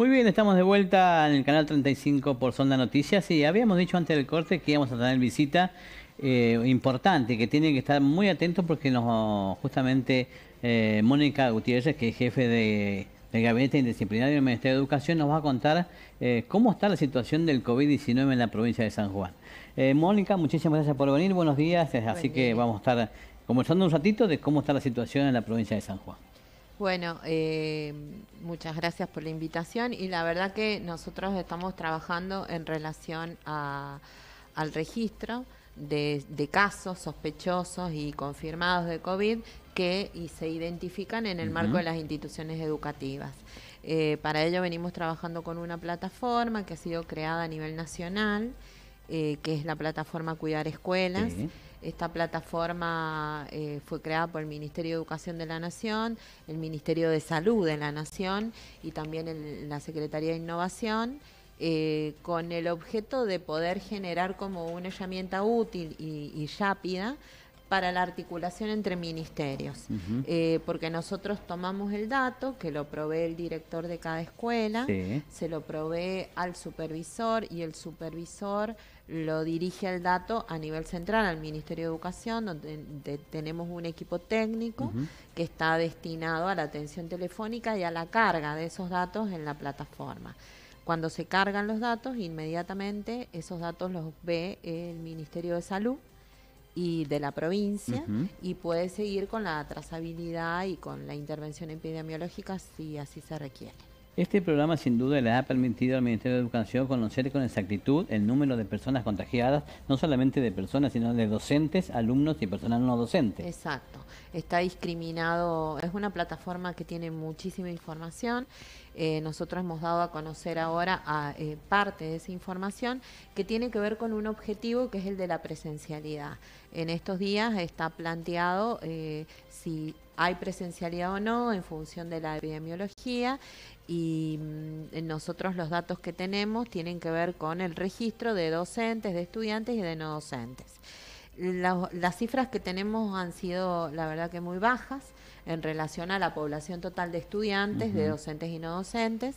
Muy bien, estamos de vuelta en el canal 35 por Sonda Noticias y habíamos dicho antes del corte que íbamos a tener visita eh, importante y que tienen que estar muy atentos porque nos, justamente eh, Mónica Gutiérrez, que es jefe de, del Gabinete Indisciplinario del Ministerio de Educación, nos va a contar eh, cómo está la situación del COVID-19 en la provincia de San Juan. Mónica, muchísimas gracias por venir, buenos días, así que vamos a estar conversando un ratito de cómo está la situación en la provincia de San Juan. Bueno, eh, muchas gracias por la invitación y la verdad que nosotros estamos trabajando en relación al registro de, casos sospechosos y confirmados de COVID que y se identifican en el marco de las instituciones educativas. Eh, para ello venimos trabajando con una plataforma que ha sido creada a nivel nacional, eh, que es la plataforma Cuidar Escuelas. Esta plataforma eh, fue creada por el Ministerio de Educación de la Nación, el Ministerio de Salud de la Nación y también la Secretaría de Innovación. Eh, con el objeto de poder generar como una herramienta útil y, rápida para la articulación entre ministerios, eh, porque nosotros tomamos el dato que lo provee el director de cada escuela, se lo provee al supervisor y el supervisor lo dirige el dato a nivel central, al Ministerio de Educación, donde tenemos un equipo técnico que está destinado a la atención telefónica y a la carga de esos datos en la plataforma. Cuando se cargan los datos, inmediatamente esos datos los ve el Ministerio de Salud y de la provincia y puede seguir con la trazabilidad y con la intervención epidemiológica si así se requiere. Este programa sin duda le ha permitido al Ministerio de Educación conocer con exactitud el número de personas contagiadas, no solamente de personas, sino de docentes, alumnos y personal no docentes. Exacto, está discriminado, es una plataforma que tiene muchísima información. Eh, nosotros hemos dado a conocer ahora a, eh, parte de esa información que tiene que ver con un objetivo que es el de la presencialidad. En estos días está planteado eh, si hay presencialidad o no en función de la epidemiología y mm, nosotros los datos que tenemos tienen que ver con el registro de docentes, de estudiantes y de no docentes. las cifras que tenemos han sido, la verdad, que muy bajas en relación a la población total de estudiantes, de docentes y no docentes,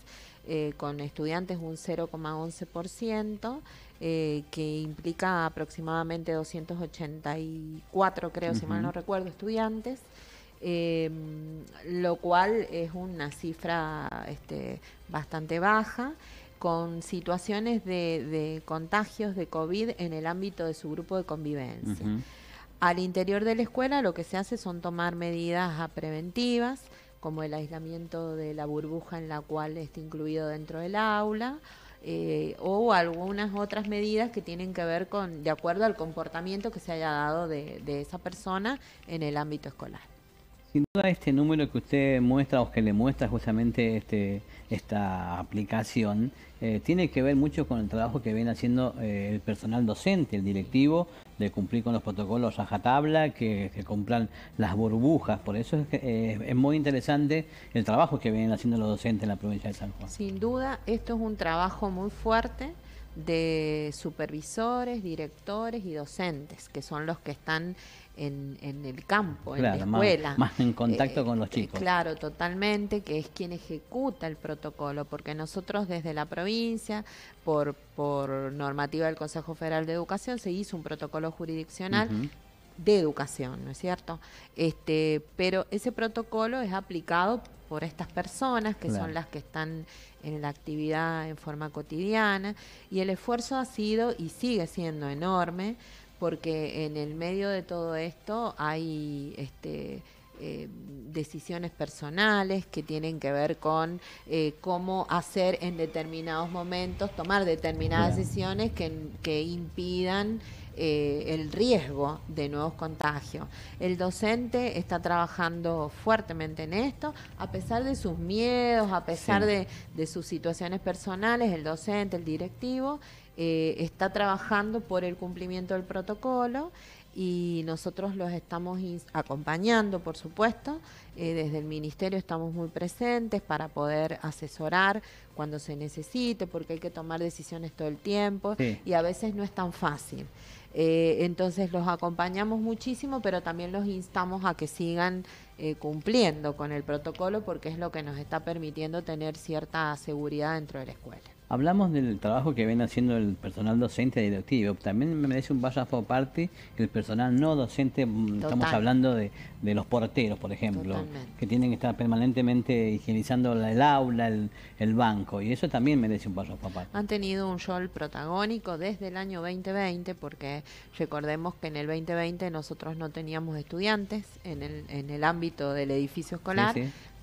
eh, con estudiantes un 0,11%, eh, que implica aproximadamente 284, creo, si mal no recuerdo, estudiantes. Em, lo cual es una cifra este, bastante baja con situaciones de, contagios de COVID en el ámbito de su grupo de convivencia. Al interior de la escuela lo que se hace son tomar medidas preventivas, como el aislamiento de la burbuja en la cual está incluido dentro del aula, eh, o algunas otras medidas que tienen que ver con, de acuerdo al comportamiento que se haya dado de esa persona en el ámbito escolar. Sin duda este número que usted muestra o que le muestra justamente este, esta aplicación eh, tiene que ver mucho con el trabajo que viene haciendo eh, el personal docente, el directivo, de cumplir con los protocolos a tabla, que, que, compran las burbujas. Por eso es, eh, es muy interesante el trabajo que vienen haciendo los docentes en la provincia de San Juan. Sin duda, esto es un trabajo muy fuerte de supervisores, directores y docentes, que son los que están en, el campo, en la escuela. Más, en contacto eh, con los chicos. Claro, totalmente, que es quien ejecuta el protocolo, porque nosotros desde la provincia, por, normativa del Consejo Federal de Educación, se hizo un protocolo jurisdiccional. de educación, ¿no es cierto? Este, pero ese protocolo es aplicado por estas personas que son las que están en la actividad en forma cotidiana y el esfuerzo ha sido y sigue siendo enorme porque en el medio de todo esto hay este, eh, decisiones personales que tienen que ver con eh, cómo hacer en determinados momentos, tomar determinadas decisiones que, que impidan eh, el riesgo de nuevos contagios. El docente está trabajando fuertemente en esto, a pesar de sus miedos, a pesar de, sus situaciones personales, el docente, el directivo, eh, está trabajando por el cumplimiento del protocolo y nosotros los estamos acompañando, por supuesto. Eh, desde el ministerio estamos muy presentes para poder asesorar cuando se necesite, porque hay que tomar decisiones todo el tiempo y a veces no es tan fácil. Eh, entonces los acompañamos muchísimo, pero también los instamos a que sigan eh, cumpliendo con el protocolo porque es lo que nos está permitiendo tener cierta seguridad dentro de la escuela. Hablamos del trabajo que viene haciendo el personal docente directivo. También me merece un párrafo aparte el personal no docente. Mm, estamos hablando de, los porteros, por ejemplo, que tienen que estar permanentemente higienizando el aula, el, banco. Y eso también merece un párrafo aparte. Han tenido un rol protagónico desde el año 2020, porque recordemos que en el 2020 nosotros no teníamos estudiantes en el, en el ámbito del edificio escolar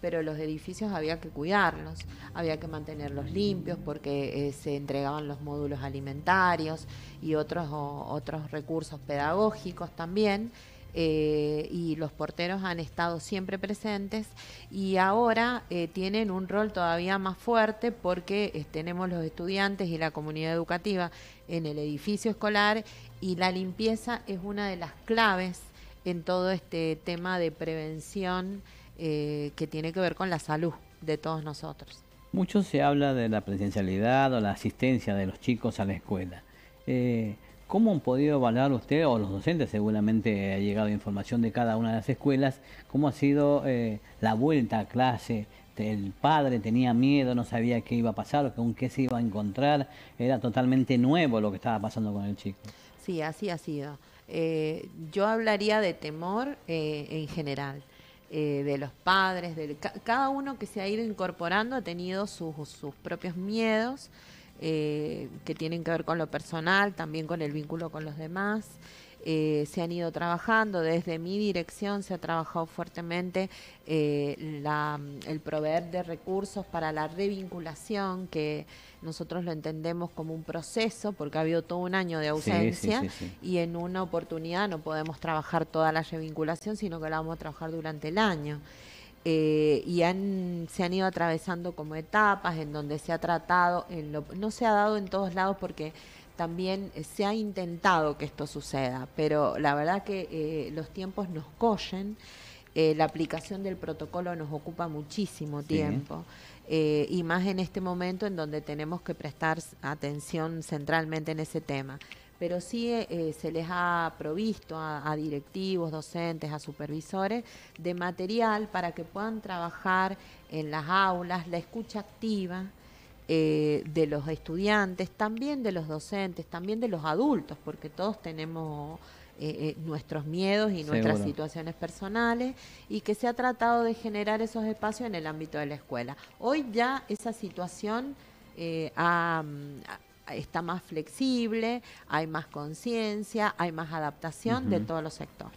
pero los edificios había que cuidarlos, había que mantenerlos limpios porque eh, se entregaban los módulos alimentarios y otros, otros recursos pedagógicos también. Eh, y los porteros han estado siempre presentes y ahora eh, tienen un rol todavía más fuerte porque tenemos los estudiantes y la comunidad educativa en el edificio escolar y la limpieza es una de las claves en todo este tema de prevención eh, que tiene que ver con la salud de todos nosotros. Mucho se habla de la presencialidad o la asistencia de los chicos a la escuela. Eh, ¿Cómo han podido evaluar usted o los docentes? Seguramente ha llegado información de cada una de las escuelas. ¿Cómo ha sido eh, la vuelta a clase? El padre tenía miedo, no sabía qué iba a pasar o con qué se iba a encontrar. Era totalmente nuevo lo que estaba pasando con el chico. Sí, así ha sido. Eh, yo hablaría de temor en general. Eh, de los padres, cada uno que se ha ido incorporando ha tenido sus, propios miedos eh, que tienen que ver con lo personal, también con el vínculo con los demás. Eh, se han ido trabajando, desde mi dirección se ha trabajado fuertemente eh, el proveer de recursos para la revinculación, que nosotros lo entendemos como un proceso, porque ha habido todo un año de ausencia y en una oportunidad no podemos trabajar toda la revinculación, sino que la vamos a trabajar durante el año. Eh, y se han ido atravesando como etapas en donde se ha tratado, en no se ha dado en todos lados porque también eh, se ha intentado que esto suceda, pero la verdad que eh, los tiempos nos coyen, eh, la aplicación del protocolo nos ocupa muchísimo tiempo. y más en este momento en donde tenemos que prestar atención centralmente en ese tema. Pero sí se les ha provisto a, directivos, docentes, a supervisores de material para que puedan trabajar en las aulas, la escucha activa, eh, de los estudiantes, también de los docentes, también de los adultos, porque todos tenemos eh, eh, nuestros miedos y nuestras situaciones personales, y que se ha tratado de generar esos espacios en el ámbito de la escuela. Hoy ya esa situación mm, está más flexible, hay más conciencia, hay más adaptación de todos los sectores.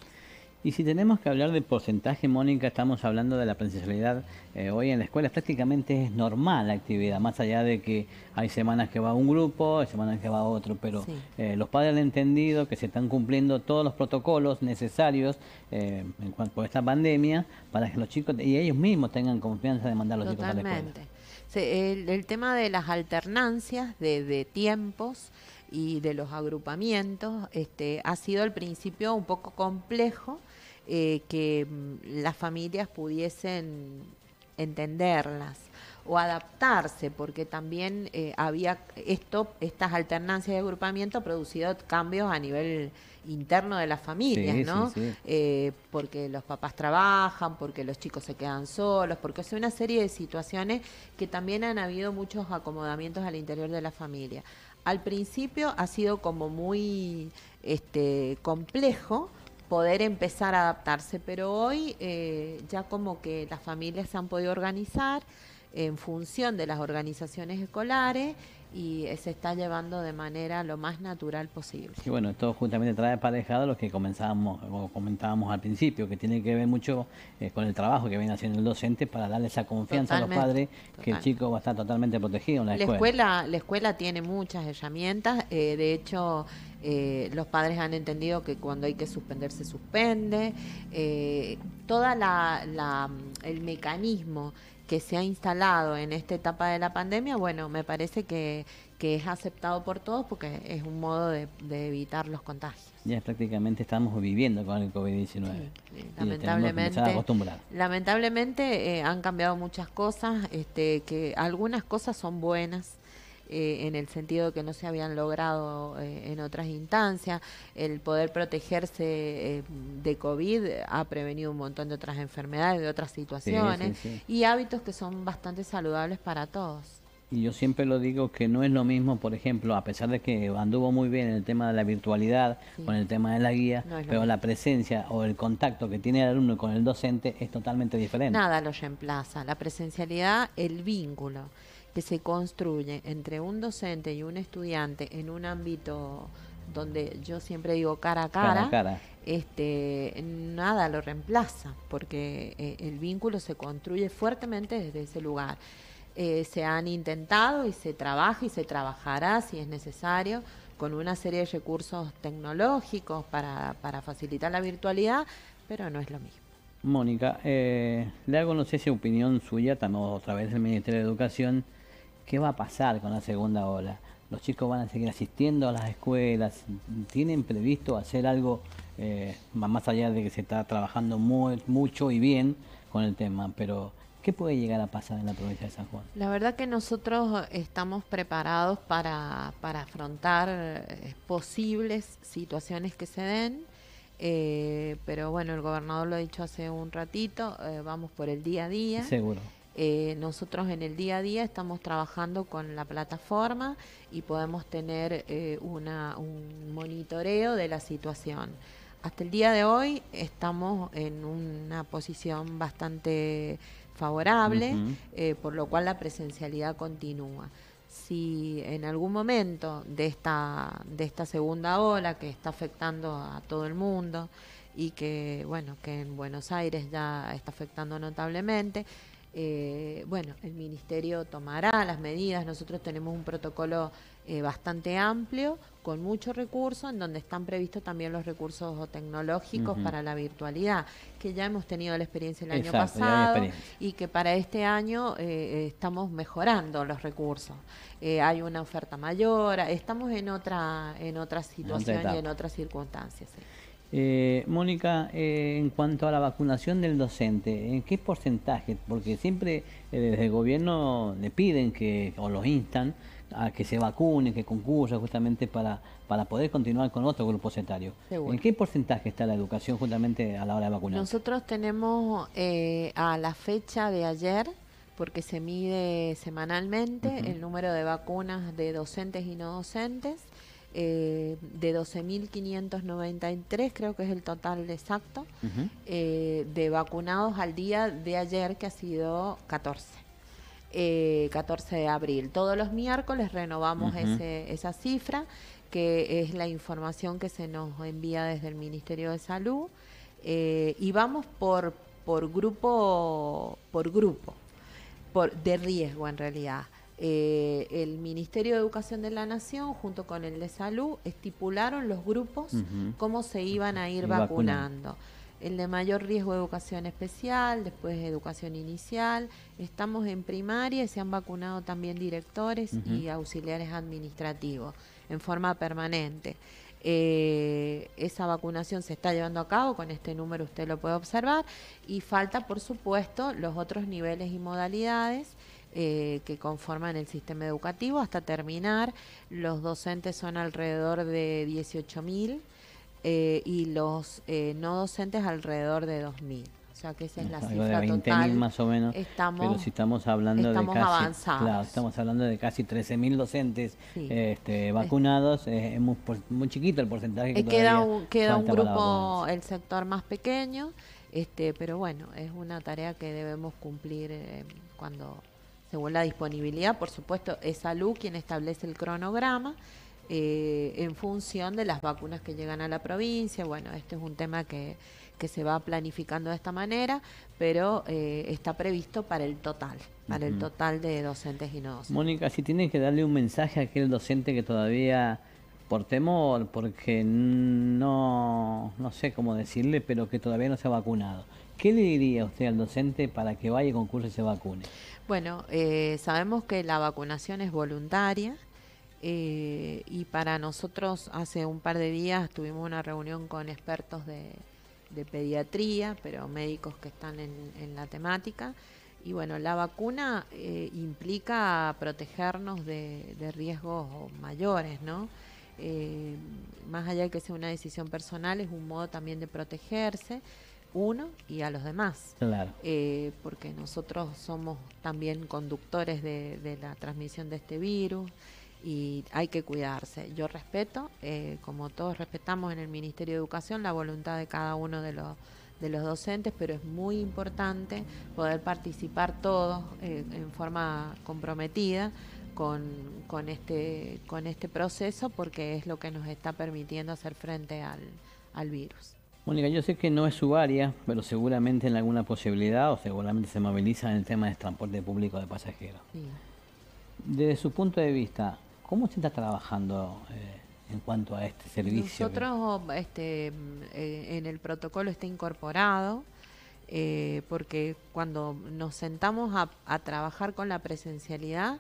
Y si tenemos que hablar de porcentaje, Mónica, estamos hablando de la presencialidad eh, hoy en la escuela. Prácticamente es normal la actividad, más allá de que hay semanas que va un grupo, hay semanas que va otro, pero eh, los padres han entendido que se están cumpliendo todos los protocolos necesarios eh, en cuanto a esta pandemia para que los chicos y ellos mismos tengan confianza de mandar a los chicos a la escuela. El, el, tema de las alternancias de, tiempos y de los agrupamientos este, ha sido al principio un poco complejo eh, que mm, las familias pudiesen entenderlas o adaptarse, porque también eh, había esto, estas alternancias de agrupamiento producido cambios a nivel interno de las familias, ¿no? Eh, porque los papás trabajan, porque los chicos se quedan solos, porque hace una serie de situaciones que también han habido muchos acomodamientos al interior de la familia. Al principio ha sido como muy este, complejo, poder empezar a adaptarse. Pero hoy eh, ya como que las familias se han podido organizar en función de las organizaciones escolares y se está llevando de manera lo más natural posible. Y bueno, esto justamente trae aparejado lo que comenzábamos o comentábamos al principio, que tiene que ver mucho eh, con el trabajo que viene haciendo el docente para darle esa confianza a los padres que el chico va a estar totalmente protegido en la, la escuela. La escuela tiene muchas herramientas, eh, de hecho... Eh, los padres han entendido que cuando hay que suspender se suspende, eh, toda la, el mecanismo que se ha instalado en esta etapa de la pandemia, bueno, me parece que, que es aceptado por todos porque es un modo de, evitar los contagios. Ya prácticamente estamos viviendo con el COVID-19. lamentablemente, lamentablemente eh, han cambiado muchas cosas, este, que algunas cosas son buenas, eh, en el sentido que no se habían logrado eh, en otras instancias. El poder protegerse eh, de COVID ha prevenido un montón de otras enfermedades, de otras situaciones y hábitos que son bastante saludables para todos. Y yo siempre lo digo que no es lo mismo, por ejemplo, a pesar de que anduvo muy bien el tema de la virtualidad, con el tema de la guía, pero la presencia o el contacto que tiene el alumno con el docente es totalmente diferente. Nada lo reemplaza, la presencialidad, el vínculo que se construye entre un docente y un estudiante en un ámbito donde yo siempre digo cara a cara, este nada lo reemplaza porque eh, el vínculo se construye fuertemente desde ese lugar eh, se han intentado y se trabaja y se trabajará si es necesario con una serie de recursos tecnológicos para, facilitar la virtualidad pero no es lo mismo Mónica, eh, le hago no sé si opinión suya, también otra través del Ministerio de Educación, ¿Qué va a pasar con la segunda ola? ¿Los chicos van a seguir asistiendo a las escuelas? ¿Tienen previsto hacer algo eh, más allá de que se está trabajando muy, mucho y bien con el tema? Pero ¿Qué puede llegar a pasar en la provincia de San Juan? La verdad que nosotros estamos preparados para, afrontar eh, posibles situaciones que se den, eh, pero bueno, el gobernador lo ha dicho hace un ratito, eh, vamos por el día a día. Seguro. Eh, nosotros en el día a día estamos trabajando con la plataforma y podemos tener eh, un monitoreo de la situación. Hasta el día de hoy estamos en una posición bastante favorable, eh, por lo cual la presencialidad continúa. Si en algún momento de esta, de esta segunda ola que está afectando a todo el mundo y que, bueno, que en Buenos Aires ya está afectando notablemente, eh, bueno, el Ministerio tomará las medidas. Nosotros tenemos un protocolo eh, bastante amplio, con muchos recursos, en donde están previstos también los recursos tecnológicos para la virtualidad, que ya hemos tenido la experiencia el año pasado y que para este año eh, estamos mejorando los recursos. Eh, hay una oferta mayor, estamos en otra, en otra situación y en otras circunstancias. Eh, Mónica, eh, en cuanto a la vacunación del docente, ¿en qué porcentaje? Porque siempre eh, desde el gobierno le piden que, o los instan a que se vacune, que concurra justamente para, poder continuar con otro grupo etario. ¿En qué porcentaje está la educación justamente a la hora de vacunar? Nosotros tenemos a la fecha de ayer, porque se mide semanalmente el número de vacunas de docentes y no docentes eh, de 12.593, creo que es el total exacto, eh, de vacunados al día de ayer, que ha sido 14. 14 eh, de abril. Todos los miércoles renovamos ese, esa cifra, que es la información que se nos envía desde el Ministerio de Salud, y vamos por, por grupo, por grupo, por, de riesgo en realidad. Eh, el Ministerio de Educación de la Nación, junto con el de Salud, estipularon los grupos, cómo se iban a ir vacunando. El de mayor riesgo de educación especial, después de educación inicial. Estamos en primaria y se han vacunado también directores y auxiliares administrativos en forma permanente. Eh, esa vacunación se está llevando a cabo, con este número usted lo puede observar, y falta, por supuesto, los otros niveles y modalidades. Eh, que conforman el sistema educativo hasta terminar. Los docentes son alrededor de 18.000 eh, y los eh, no docentes alrededor de 2.000. O sea que esa es la cifra de total. más o menos. Estamos, pero si estamos hablando de casi, avanzados. Claro, estamos hablando de casi 13.000 docentes este, vacunados. Es, muy, chiquito el porcentaje. Que queda queda un grupo, el sector más pequeño, este, pero bueno, es una tarea que debemos cumplir eh, cuando según la disponibilidad, por supuesto, es salud quien establece el cronograma. Eh, en función de las vacunas que llegan a la provincia. Bueno, este es un tema que, se va planificando de esta manera, pero eh, está previsto para el total, para el total de docentes y no docentes. Mónica, si tienen que darle un mensaje a aquel docente que todavía por temor, porque no, no sé cómo decirle, pero que todavía no se ha vacunado. ¿Qué le diría usted al docente para que vaya y concurso y se vacune? Bueno, eh, sabemos que la vacunación es voluntaria eh, y para nosotros hace un par de días tuvimos una reunión con expertos de, pediatría, pero médicos que están en, la temática. Y bueno, la vacuna eh, implica protegernos de, de, riesgos mayores, ¿no? más allá de que sea una decisión personal, es un modo también de protegerse uno y a los demás. Eh, porque nosotros somos también conductores de, la transmisión de este virus y hay que cuidarse. Yo respeto, eh, como todos respetamos en el Ministerio de Educación, la voluntad de cada uno de los docentes, pero es muy importante poder participar todos eh, en forma comprometida este, con, este, proceso porque es lo que nos está permitiendo hacer frente al virus. Mónica, yo sé que no es su área, pero seguramente en alguna posibilidad o seguramente se moviliza en el tema de transporte público de pasajeros. Desde su punto de vista, ¿cómo se está trabajando eh, en cuanto a este servicio? Nosotros este, eh, en el protocolo está incorporado, eh, porque cuando nos sentamos a, a trabajar con la presencialidad,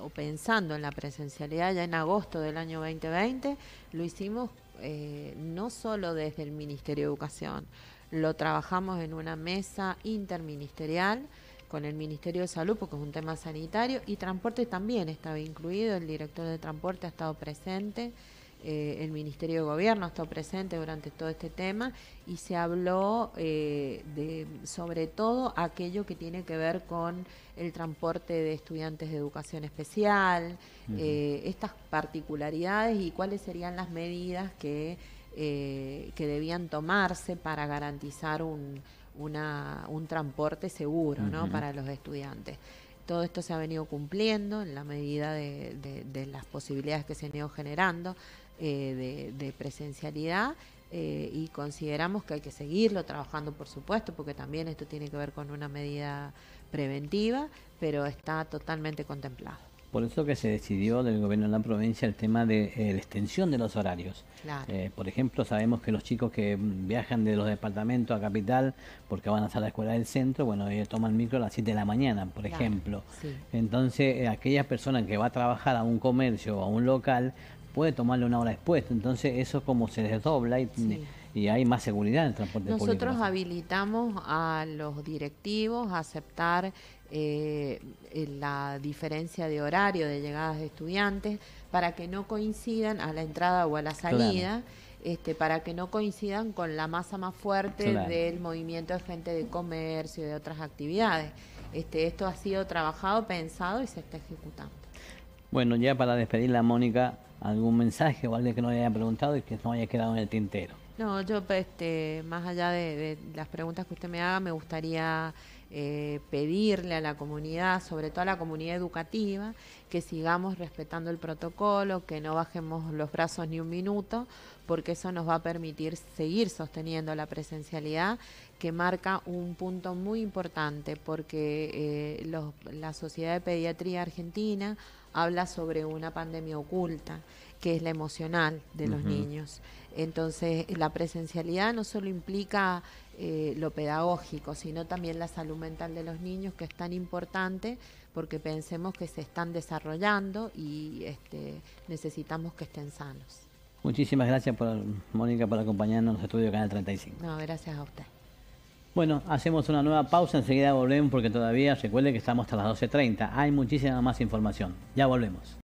o pensando en la presencialidad ya en agosto del año 2020, lo hicimos eh, no solo desde el Ministerio de Educación, lo trabajamos en una mesa interministerial con el Ministerio de Salud, porque es un tema sanitario, y transporte también estaba incluido, el director de transporte ha estado presente. Eh, el Ministerio de Gobierno ha estado presente durante todo este tema y se habló eh, de, sobre todo aquello que tiene que ver con el transporte de estudiantes de educación especial, eh, estas particularidades y cuáles serían las medidas que, que debían tomarse para garantizar un, transporte seguro para los estudiantes todo esto se ha venido cumpliendo en la medida de, las posibilidades que se han ido generando. Eh, de, presencialidad eh, y consideramos que hay que seguirlo trabajando, por supuesto, porque también esto tiene que ver con una medida preventiva, pero está totalmente contemplado. Por eso que se decidió del gobierno de la provincia el tema de eh, la extensión de los horarios. por ejemplo, sabemos que los chicos que viajan de los departamentos a capital porque van a la escuela del centro, bueno, ellos toman el micro a las 7 de la mañana, por ejemplo. Entonces, aquellas personas que va a trabajar a un comercio o a un local puede tomarle una hora después. Entonces eso como se desdobla y, hay más seguridad en el transporte Nosotros público. Nosotros habilitamos a los directivos a aceptar eh, eh, la diferencia de horario de llegadas de estudiantes para que no coincidan a la entrada o a la salida. Este, para que no coincidan con la masa más fuerte del movimiento de gente de comercio y de otras actividades. Este, esto ha sido trabajado, pensado y se está ejecutando. Bueno, ya para despedir Mónica, algún mensaje o algo que no le haya preguntado y que no haya quedado en el tintero. No, yo este, más allá de, las preguntas que usted me haga, me gustaría eh, pedirle a la comunidad, sobre todo a la comunidad educativa, que sigamos respetando el protocolo, que no bajemos los brazos ni un minuto, porque eso nos va a permitir seguir sosteniendo la presencialidad que marca un punto muy importante porque eh, la Sociedad de Pediatría Argentina habla sobre una pandemia oculta, que es la emocional de los niños. Entonces, la presencialidad no solo implica eh, lo pedagógico, sino también la salud mental de los niños, que es tan importante porque pensemos que se están desarrollando y este, necesitamos que estén sanos. Muchísimas gracias, por, Mónica, por acompañarnos en los estudios Canal 35. No, gracias a usted. Bueno, hacemos una nueva pausa, enseguida volvemos porque todavía recuerde que estamos hasta las 12.30. Hay muchísima más información. Ya volvemos.